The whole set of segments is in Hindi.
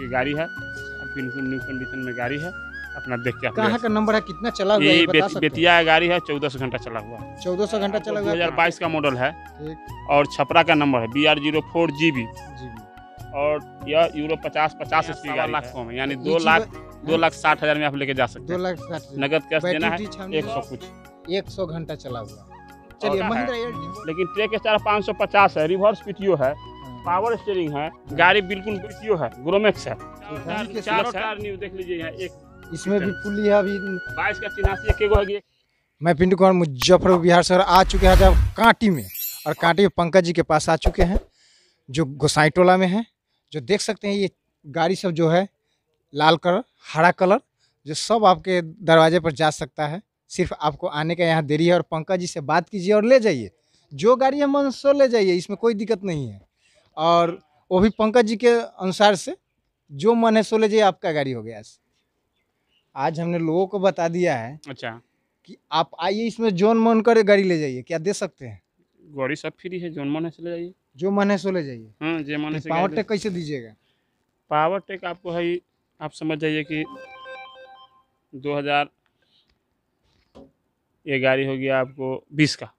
ये गाड़ी है बिल्कुल न्यू कंडीशन में गाड़ी है अपना देख के कहाँ का नंबर है कितना चला हुआ ये बेत, बेतिया गाड़ी है चौदह सौ घंटा चला हुआ चौदह सौ घंटा चला हुआ दो हजार बाईस का मॉडल है और छपरा का नंबर है B R zero four G B और यह यूरो पचास पचास इसकी गाड़ी यानी दो लाख दो लाख साठ हजार में आप लेके जा सकते हैं दो लाख साठ नगद कैश देना है एक सौ कुछ एक सौ घंटा चला हुआ चलिए महिंद्रा लेकिन ट्रेक स्टार पाँच सौ पचास है रिवर्स पीटीओ है पावर स्टेयरिंग है गाड़ी बिल्कुल है ग्रोमेक्स है इसमें भी पुली है अभी बाईस का तिनासी एक मैं पिंटू कुमार मुजफ्फरपुर बिहार शहर आ चुके हैं जब कांटी में और कांटी में पंकज जी के पास आ चुके हैं जो गोसाई टोला में है जो देख सकते हैं ये गाड़ी सब जो है लाल कलर हरा कलर जो सब आपके दरवाजे पर जा सकता है सिर्फ आपको आने का यहाँ देरी है और पंकज जी से बात कीजिए और ले जाइए जो गाड़ी है मन सो ले जाइए इसमें कोई दिक्कत नहीं है और वो भी पंकज जी के अनुसार से जो मन है सो ले जाइए आपका गाड़ी हो गया आज हमने लोगों को बता दिया है अच्छा कि आप आइए इसमें जोन मन कर गाड़ी ले जाइए क्या दे सकते हैं गाड़ी सब फ्री है जोन मन है चले जाइए जो मन है सो ले जाइए हाँ जो मन है पावर तो टेक कैसे दीजिएगा पावर टेक आपको है आप समझ जाइए कि 2000 ये गाड़ी होगी आपको 20 का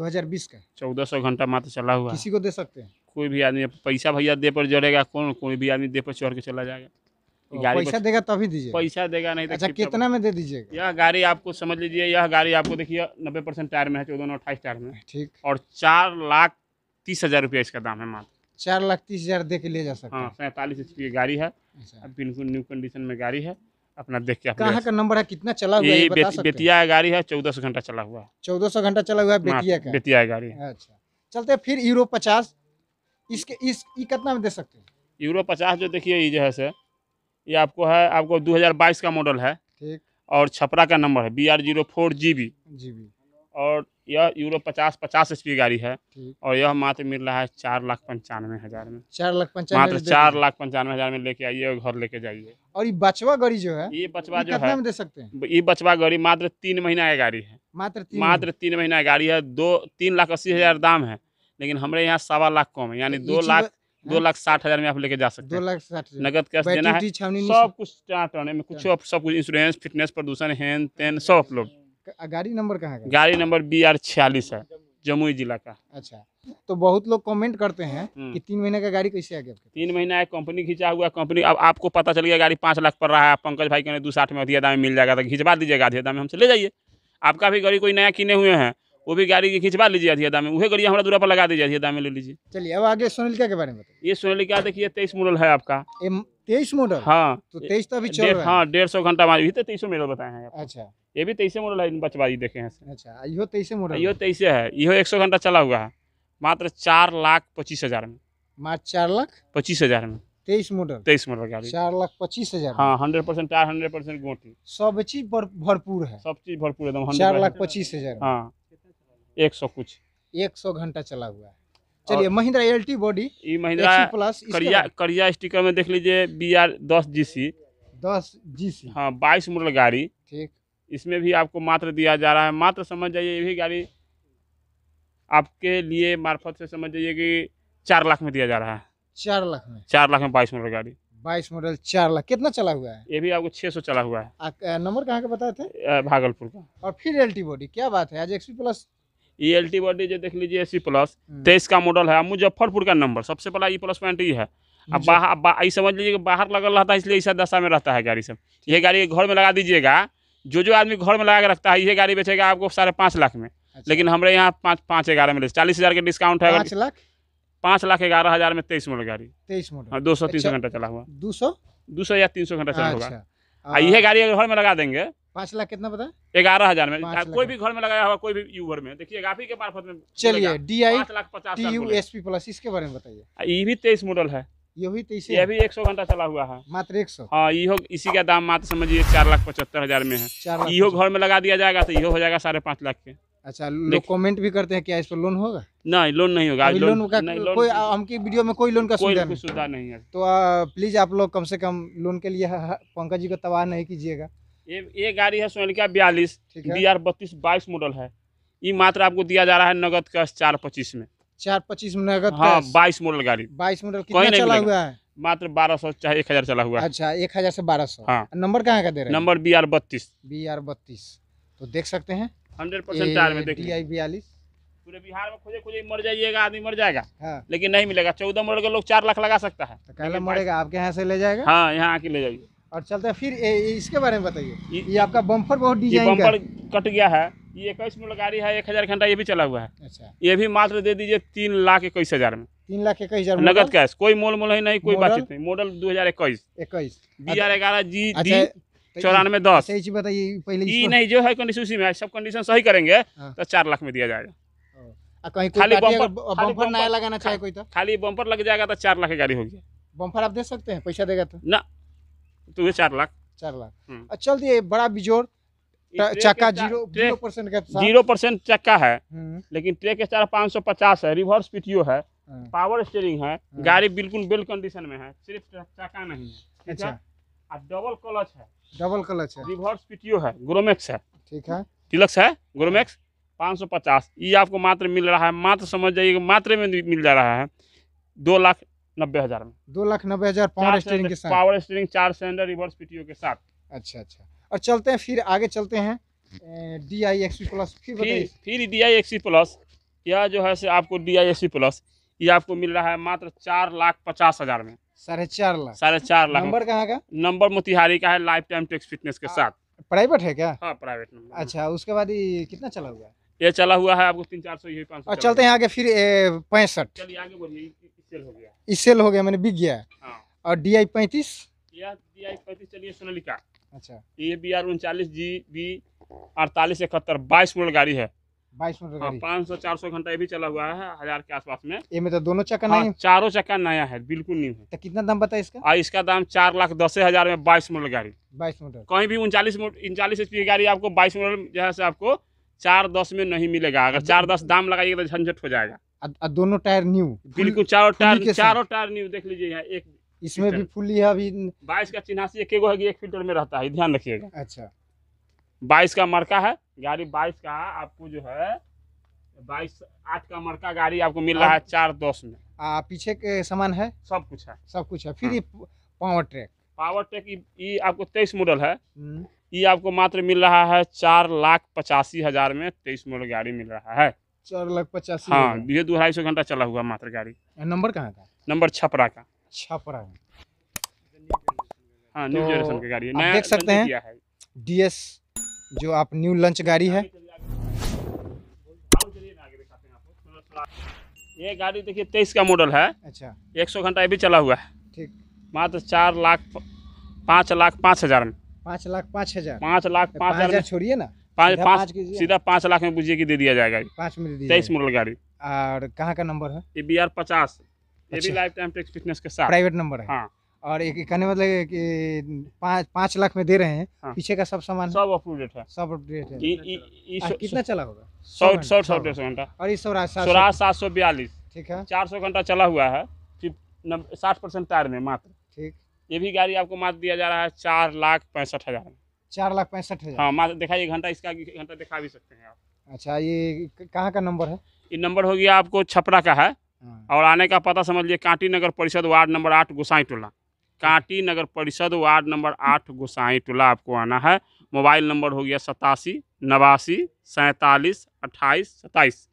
2020 का 1400 घंटा मात्र चला हुआ किसी को दे सकते हैं कोई भी आदमी पैसा भैया दे पर जड़ेगा कौन कोई भी आदमी दे पर चढ़ के चला जाएगा पैसा देगा तभी दीजिए पैसा देगा नहीं तो अच्छा कितना में दे दीजिए यह गाड़ी आपको समझ लीजिए यह गाड़ी आपको देखिए नब्बे परसेंट टायर में है चौदह नौ अट्ठाईस टायर में ठीक और चार लाख तीस हज़ार रुपया इसका दाम है मात्र चार लाख तीस हज़ार दे के ले जा सकते हाँ, हैं सैंतालीस एच की गाड़ी है अच्छा। बिल्कुल न्यू कंडीशन में गाड़ी है अपना देख के कहाँ का नंबर है कितना चला हुआ है बेतिया गाड़ी है चौदह सौ घंटा चला हुआ है चौदह सौ घंटा चला हुआ है बेतिया का बेतिया गाड़ी है अच्छा चलते फिर यूरो पचास इसके इस ये कितना में दे सकते हैं यूरो पचास जो देखिए ये जो है सर ये आपको है आपको 2022 का मॉडल है ठीक और छपरा का नंबर है B R zero four G B G B और यह यूरो पचास पचास एच गाड़ी है और यह मात्र मिल रहा है चार लाख पंचानवे हजार में चार लाख पंचानवे मात्र चार लाख पंचानवे हजार में लेके आइए और घर लेके जाइए और ये बचवा गाड़ी जो है ये बचवा जो है दे सकते हैं ये बचवा गाड़ी मात्र तीन महीना की गाड़ी है मात्र मात्र तीन महीना की गाड़ी है दो तीन लाख अस्सी हजार दाम है लेकिन हमारे यहाँ सवा लाख कम है यानी तो दो लाख दो हाँ? लाख साठ हजार में आप लेके जा सकते हैं दो लाख साठ नगद कैश देना है हाँ। सब कुछ में कुछ सब कुछ इंश्योरेंस फिटनेस प्रदूषण हेन तेन सब अपलोड गाड़ी नंबर कहाँ का गाड़ी नंबर बी आर छियालीस है जमुई जिला का अच्छा तो बहुत लोग कमेंट करते हैं हम्म। कि तीन महीने का गाड़ी कैसे आ गया तीन महीना है कंपनी खींचा हुआ कंपनी अब आपको पता चल गया गाड़ी पाँच लाख पड़ रहा है पंकज भाई के दो साठ में अधिया दाम मिल जाएगा तो खिंचवा दीजिएगा अधिया दाम हमसे ले जाइए आपका भी गाड़ी कोई नया किने हुए हैं वो भी गाड़ी की खिंचवा लीजिए अधिया दाम में वही गाड़ी हमारा दूरा पर लगा दीजिए अधिया दाम में ले लीजिए चलिए अब आगे सोनलिका के बारे में ये सोनलिका देखिए तेईस मॉडल है आपका तेईस मॉडल हाँ तो तेईस तो अभी चल रहा है हाँ डेढ़ सौ घंटा भी तो तेईस मॉडल बताए हैं अच्छा ये भी तेईस मॉडल है बचवाई देखे हैं अच्छा यो तेईस मॉडल यो तेईस है यो एक सौ घंटा चला हुआ है मात्र चार लाख पच्चीस हजार में मात्र चार लाख पच्चीस हजार में तेईस मॉडल तेईस मॉडल गाड़ी चार लाख पच्चीस हजार हाँ हंड्रेड परसेंट चार हंड्रेड परसेंट गोटी सब चीज भरपूर है सब चीज भरपूर है चार लाख पच्चीस हजार हाँ एक सौ कुछ एक सौ घंटा चला हुआ है चलिए Mahindra L T body Mahindra plus करिया करिया स्टिकर में देख लीजिए बी आर दस जी सी दस जी सी हाँ बाईस मॉडल गाड़ी ठीक इसमें भी आपको मात्र दिया जा रहा है मात्र समझ जाइए ये भी गाड़ी आपके लिए मार्फत से समझ जाइए कि चार लाख में दिया जा रहा है चार लाख में चार लाख में बाईस मॉडल गाड़ी बाईस मॉडल चार लाख कितना चला हुआ है ये भी आपको छह सौ चला हुआ है नंबर कहाँ का बताए थे भागलपुर का और फिर एल बॉडी क्या बात है आज XP plus E L T body जो देख लीजिए सी प्लस e हम्म। तेईस का मॉडल है मुजफ्फरपुर का नंबर सबसे पहला ई प्लस पॉइंट ही है अब बाहर बा, समझ लीजिए कि बाहर लगल रहता है इसलिए इस दशा में रहता है गाड़ी सब ये गाड़ी घर में लगा दीजिएगा जो जो आदमी घर में लगा के रखता है ये गाड़ी बेचेगा आपको साढ़े पाँच लाख में अच्छा। लेकिन हमारे यहाँ पाँच पाँच ग्यारह में चालीस हज़ार के डिस्काउंट है पाँच लाख पाँच लाख ग्यारह हज़ार में तेईस मॉडल गाड़ी तेईस मॉडल हाँ दो सौ तीन सौ अच्छा। घंटा चला हुआ दो सौ दो सौ या तीन सौ घंटा चला हुआ अच्छा। ये गाड़ी अगर घर में लगा देंगे पाँच लाख कितना बता ग्यारह हजार में कोई भी घर में लगाया हुआ कोई भी यूवर में देखिए गाफी के मार्फत में चलिए डी आई लाख पचास यू एस पी प्लस इसके बारे में बताइए हाँ, ये भी तेईस मॉडल है ये भी तेईस ये भी एक सौ घंटा चला हुआ है मात्र एक सौ हाँ यो इसी का दाम मात्र समझिए चार लाख पचहत्तर हजार में है यो घर में लगा दिया जाएगा तो यो हो जाएगा साढ़े पाँच लाख के अच्छा लोग कमेंट भी करते हैं क्या इस पर लोन होगा नहीं लोन नहीं होगा लोन, लोन का नहीं, लोन कोई हमकी वीडियो में कोई लोन का सुविधा नहीं।, नहीं है तो प्लीज आप लोग कम से कम लोन के लिए पंकज जी को तबाह नहीं कीजिएगा ये ये गाड़ी है सोनिका बयालीस बी आर बत्तीस बाईस मॉडल है ये मात्र आपको दिया जा रहा है नगद कैश चार पच्चीस में चार पच्चीस में नगद हाँ बाईस मॉडल गाड़ी बाईस मॉडल कितना चला हुआ है मात्र बारह सौ चाहे एक हजार चला हुआ है अच्छा एक हजार से बारह सौ हाँ नंबर कहाँ का दे रहे हैं नंबर बी आर बत्तीस बी आर बत्तीस तो देख सकते हैं हंड्रेड परसेंट टायर में देखिए बयालीस पूरे बिहार में खोजे खोजे मर जाइएगा आदमी मर जाएगा हाँ। लेकिन नहीं मिलेगा चौदह मॉडल का लोग चार लाख लगा सकता है तो मरेगा आपके यहाँ से ले जाएगा हाँ यहाँ आके ले जाइए और चलते हैं फिर ए, इसके बारे में बताइए ये, ये आपका बम्पर बहुत डिजाइन बम्पर कट गया है ये इक्कीस मॉडल गाड़ी है एक हज़ार घंटा ये भी चला हुआ है अच्छा ये भी मात्र दे दीजिए तीन लाख इक्कीस हज़ार में तीन लाख इक्कीस हज़ार नगद कैश कोई मोल मोल ही नहीं कोई बातचीत नहीं मॉडल दो हज़ार इक्कीस इक्कीस बी आर ग्यारह जी डी अच्छा, तो चौरानवे दस अच्छा, बताइए पहले ये नहीं जो है कंडीशन उसी में सब कंडीशन सही करेंगे हाँ। तो चार लाख में दिया जाएगा कहीं खाली बम्पर बम्पर नया लगाना चाहे कोई तो खाली बम्पर लग जाएगा तो चार लाख की गाड़ी होगी बम्पर आप दे सकते हैं पैसा देगा तो ना तुम्हें चार लाख चार लाख हम्म। चल दिए बड़ा बिजोर चक्का जीरो जीरो परसेंट का जीरो परसेंट चक्का है हम्म। लेकिन ट्रेक स्टार पाँच सौ पचास है रिवर्स पीटीओ है पावर हाँ। स्टेयरिंग है हाँ। गाड़ी बिल्कुल बेल कंडीशन में है सिर्फ चक्का नहीं अच्छा। है अच्छा डबल क्लच है डबल क्लच है रिवर्स पीटीओ है ग्रोमेक्स है ठीक है टिलक्स है ग्रोमेक्स पाँच सौ पचास ये आपको मात्र मिल रहा है मात्र समझ जाइए मात्र में मिल जा रहा है दो लाख नब्बे हजार में दो लाख नब्बे हजार पावर स्टीयरिंग के साथ पावर स्टीयरिंग चार सिलेंडर रिवर्स पीटीओ के साथ अच्छा अच्छा और चलते हैं फिर आगे चलते हैं D I X P plus फिर D I X P plus यह जो है से आपको D I X P plus ये आपको मिल रहा है मात्र चार लाख पचास हजार में साढ़े चार लाख साढ़े चार लाख नंबर कहाँ का नंबर मोतिहारी का है लाइफ टाइम टेक्स फिटनेस के साथ प्राइवेट है क्या हाँ प्राइवेट नंबर अच्छा उसके बाद ये कितना चला हुआ है ये चला हुआ है आपको तीन चार सौ पाँच सौ चलते हैं आगे फिर पैंसठ चलिए आगे बोलिए हो गया सेल हो गया मैंने बिक गया हाँ। और डी आई पैंतीस डी आई पैंतीस चलिए सोनालिका अच्छा ये बी आर उनचालीस जी बी अड़तालीस इकहत्तर बाईस मोड गाड़ी है बाईस मोड हाँ, गाड़ी पाँच सौ चार सौ घंटा ये भी चला हुआ है हजार के आसपास में ये में तो दोनों चक्का हाँ, चारों चक्का नया है बिल्कुल न्यू है तो कितना दाम बताए इसका आ, इसका दाम चार लाख दस हजार में बाईस मोड गाड़ी बाईस मोड कहीं भी उनचालीस उनचालीस एच गाड़ी आपको बाईस मोड जो है आपको चार दस में नहीं मिलेगा अगर हाँ, चार दस दाम लगाइएगा तो झंझट हो जाएगा दोनों टायर न्यू बिल्कुल चारों टायर चारों टायर न्यू देख लीजिए यहाँ एक इसमें भी फुली है अभी बाईस का चिन्हासी एक गो है एक फिल्टर में रहता है ध्यान रखिएगा अच्छा बाईस का मरका है गाड़ी बाईस का आपको जो है बाईस आठ का मरका गाड़ी आपको मिल रहा है चार दस में आ, पीछे के सामान है सब कुछ है सब कुछ है हाँ। फिर ये पावर ट्रैक पावर ट्रैक ये आपको तेईस मॉडल है हम्म। ये आपको मात्र मिल रहा है चार लाख पचासी हजार में तेईस मॉडल गाड़ी मिल रहा है चार लाख पचास हाँ ये दो ढाई सौ घंटा चला हुआ मात्र गाड़ी नंबर कहाँ का नंबर छपरा का छपरा हाँ न्यू जनरेशन तो की गाड़ी है देख सकते हैं डीएस जो आप न्यू लंच गाड़ी है ये गाड़ी देखिए तेईस का मॉडल है अच्छा एक सौ घंटा भी चला हुआ है ठीक मात्र चार लाख पाँच लाख पाँच हजार में पाँच लाख पाँच हजार पाँच लाख पाँच हजार छोड़िए ना पाँच पाँच सीधा पाँच लाख में बुझिए कि दे दिया जाएगा पाँच में तेईस मॉडल गाड़ी और कहाँ का नंबर है ये बी आर पचास ये भी लाइफ टाइम टैक्स फिटनेस के साथ प्राइवेट नंबर है हाँ और एक कहने मतलब कि पाँच पाँच लाख में दे रहे हैं हाँ। पीछे का सब सामान सब अपडेट है सब अपडेट है इ, इ, इ, सो, कितना चला होगा सौ सौ सौ डेढ़ सौ घंटा और इस स्वराज सात सौ बयालीस ठीक है चार सौ घंटा चला हुआ है साठ परसेंट टायर में मात्र ठीक ये भी गाड़ी आपको मात्र दिया जा रहा है चार लाख पैंसठ हजार में चार लाख पैंसठ हज़ार हाँ मात्र देखा घंटा इसका घंटा दिखा भी सकते हैं आप अच्छा ये कहाँ का नंबर है ये नंबर हो गया आपको छपरा का है हाँ। और आने का पता समझ लिए कांटी नगर परिषद वार्ड नंबर आठ गोसाई टोला कांटी नगर परिषद वार्ड नंबर आठ गोसाई टोला आपको आना है मोबाइल नंबर हो गया सतासी नवासी सैंतालीस अट्ठाईस सताईस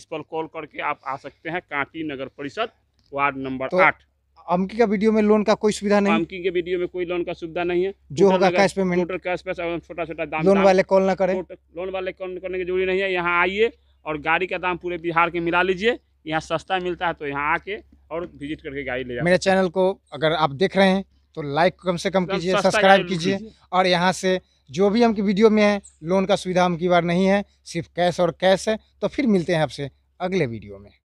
इस पर कॉल करके आप आ सकते हैं कांटी नगर परिषद वार्ड नंबर तो आठ अमकी का वीडियो में लोन का कोई सुविधा नहीं अमकी के वीडियो में कोई लोन का सुविधा नहीं है जो होगा कैश पेमेंट टोटल कैश पे छोटा छोटा दाम लोन वाले कॉल ना करें लोन वाले कॉल करने की जरूरी नहीं है यहाँ आइए और गाड़ी का दाम पूरे बिहार के मिला लीजिए यहाँ सस्ता मिलता है तो यहाँ आके और विजिट करके गाड़ी ले जाए मेरे चैनल को अगर आप देख रहे हैं तो लाइक कम से कम कीजिए सब्सक्राइब कीजिए और यहाँ से जो भी हम की वीडियो में है लोन का सुविधा हम की बार नहीं है सिर्फ कैश और कैश है तो फिर मिलते हैं आपसे अगले वीडियो में